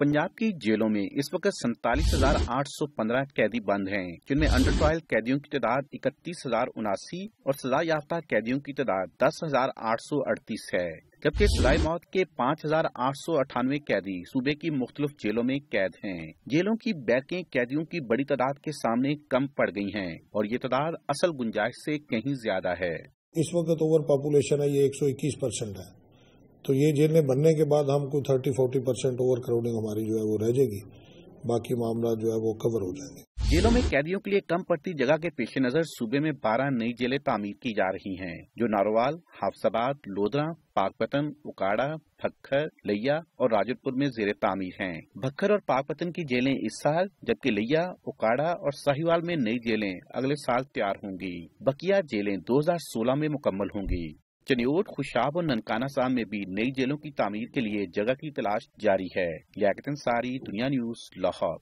पंजाब की जेलों में इस वक्त सैतालीस हजार आठ सौ पंद्रह कैदी बंद हैं, जिनमें अंडर ट्रायल कैदियों की तादाद इकतीस हजार उनासी और सजा याफ्ता कैदियों की तादाद दस हजार आठ सौ अड़तीस है जबकि सदाई मौत के पाँच हजार आठ सौ अठानवे कैदी सूबे की मुख्तलिफ जेलों में कैद हैं। जेलों की बैकें कैदियों की बड़ी तादाद के सामने कम पड़ गई हैं और ये तादाद असल गुंजाइश से कहीं ज्यादा है इस वक्त ओवर पॉपुलेशन है ये एक सौ इक्कीस परसेंट है तो ये जेलें बनने के बाद हमको thirty forty percent overcrowding हमारी जो है वो रह जाएगी बाकी मामला जो है वो कवर हो जाएंगे जेलों में कैदियों के लिए कम पड़ती जगह के पेश नजर सूबे में 12 नई जेलें तामीर की जा रही हैं, जो नारोवाल हाफसाबाद लोधरा पाकपतन उकाड़ा भक्खर लैया और राजपुर में जेरे तामीर हैं। भक्खर और पाकपतन की जेलें इस साल जबकि लैया उकाड़ा और साहिवाल में नई जेलें अगले साल तैयार होंगी बकिया जेलें 2016 में मुकम्मल होंगी चनियोट खुशाब और ननकाना साहब में भी नई जेलों की तमीर के लिए जगह की तलाश जारी है लियाकतन सारी दुनिया न्यूज लाहौर